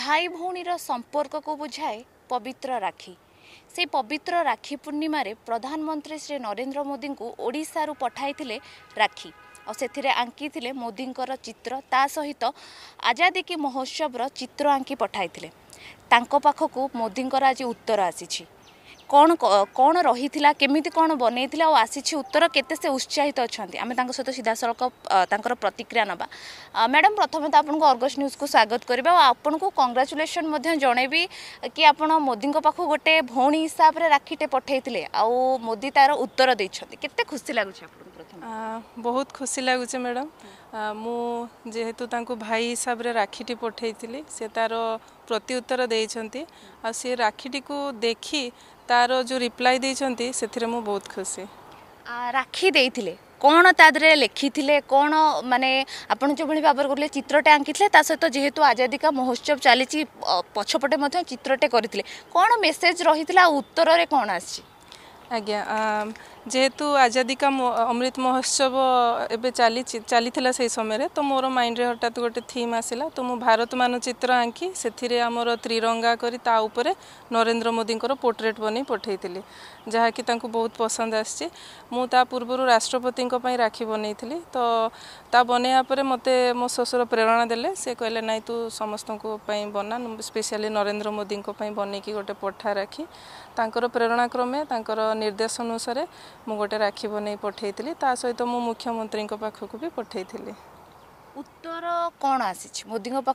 ଭାଇ ଭଉଣୀର ସମ୍ପର୍କକୁ বুঝায় পবিত্র ରାକ୍ଷୀ সেই পবিত্র রাখি পূর্ণিমার প্রধানমন্ত্রী শ্রী নরেন্দ্র মোদী ওড়শার পঠাই রাখি আেথিরে আঙ্কি মোদীঙ্কর চিত্র তা সহিত আজাদি কি মহোৎসবর চিত্র আঙ্কি পঠাই তাঁক পাখক মোদীঙ্কর আজ উত্তর আসিছে କ'ଣ କ'ଣ ରହିଥିଲା କେମିତି କ'ଣ ବନେଇଥିଲା ଆଉ ଆସିଛି ଉତ୍ତର କେତେ ସେ ଉତ୍ସାହିତ ଅଛନ୍ତି ଆମେ ତାଙ୍କ ସହିତ ସିଧାସଳଖ ତାଙ୍କର ପ୍ରତିକ୍ରିୟା ନେବା ମ୍ୟାଡ଼ାମ୍ ପ୍ରଥମେ ତ ଆପଣଙ୍କୁ ଅର୍ଗସ୍ ନ୍ୟୁଜ୍କୁ ସ୍ୱାଗତ କରିବା ଆଉ ଆପଣଙ୍କୁ କଂଗ୍ରାଚୁଲେସନ୍ ମଧ୍ୟ ଜଣେଇବି କି ଆପଣ ମୋଦିଙ୍କ ପାଖକୁ ଗୋଟେ ଭଉଣୀ ହିସାବରେ ରାକ୍ଷୀଟେ ପଠାଇଥିଲେ ଆଉ ମୋଦି ତାର ଉତ୍ତର ଦେଇଛନ୍ତି କେତେ ଖୁସି ଲାଗୁଛି ଆପଣଙ୍କୁ ବହୁତ ଖୁସି ଲାଗୁଛି ମ୍ୟାଡ଼ାମ୍ ମୁଁ ଯେହେତୁ ତାଙ୍କୁ ଭାଇ ହିସାବରେ ରାକ୍ଷୀଟି ପଠାଇଥିଲି ସେ ତାର প্রত্যুত্তর দিয়েছেন আর সে রাখিটিকে দেখি তার যে রিপ্লাই দিয়েছেন সেথিরে মু বহুত খুশি রাখি ଦେଇଥିଲେ କ'ଣ ତା ଦେହରେ ଲେଖିଥିଲେ କ'ଣ ମାନେ ଆପଣ ଯେଉଁଭଳି ଭାବରେ କରୁଥିଲେ ଚିତ୍ରଟେ ଆଙ୍କିଥିଲେ ତା ସହିତ ଯେହେତୁ ଆଜାଦିକା ମହୋତ୍ସବ ଚାଲିଛି ପଛପଟେ ମଧ୍ୟ ଚିତ୍ରଟେ କରିଥିଲେ କ'ଣ ମେସେଜ୍ ରହିଥିଲା ଆଉ ଉତ୍ତରରେ କ'ଣ ଆସିଛି ଆଜ୍ଞା ଯେହେତୁ ଆଜାଦିକା ଅମୃତ ମହୋତ୍ସବ ଏବେ ଚାଲିଛି ଚାଲିଥିଲା ସେହି ସମୟରେ ତ ମୋର ମାଇଣ୍ଡରେ ହଠାତ୍ ଗୋଟେ ଥିମ୍ ଆସିଲା ତ ମୁଁ ଭାରତ ମାନଚିତ୍ର ଆଙ୍କି ସେଥିରେ ଆମର ତ୍ରିରଙ୍ଗା କରି ତା ଉପରେ ନରେନ୍ଦ୍ର ମୋଦିଙ୍କର ପୋର୍ଟ୍ରେଟ୍ ବନେଇ ପଠାଇଥିଲି ଯାହାକି ତାଙ୍କୁ ବହୁତ ପସନ୍ଦ ଆସିଛି ମୁଁ ତା ପୂର୍ବରୁ ରାଷ୍ଟ୍ରପତିଙ୍କ ପାଇଁ ରାକ୍ଷୀ ବନେଇଥିଲି ତ ତା ବନେଇବା ପରେ ମୋତେ ମୋ ଶ୍ୱଶୁର ପ୍ରେରଣା ଦେଲେ ସେ କହିଲେ ନାଇଁ ତୁ ସମସ୍ତଙ୍କ ପାଇଁ ବନା ସ୍ପେଶିଆଲି ନରେନ୍ଦ୍ର ମୋଦିଙ୍କ ପାଇଁ ବନେଇକି ଗୋଟେ ପଠା ରାକ୍ଷୀ ତାଙ୍କର ପ୍ରେରଣା କ୍ରମେ ତାଙ୍କର ନିର୍ଦ୍ଦେଶ ଅନୁସାରେ ମୁଁ ଗୋଟେ ରାକ୍ଷୀ ବନେଇ ପଠାଇଥିଲି ତା ସହିତ ମୁଁ ମୁଖ୍ୟମନ୍ତ୍ରୀଙ୍କ ପାଖକୁ ବି ପଠାଇଥିଲି ଉତ୍ତର କ'ଣ ଆସିଛି ମୋଦିଙ୍କ ପାଖ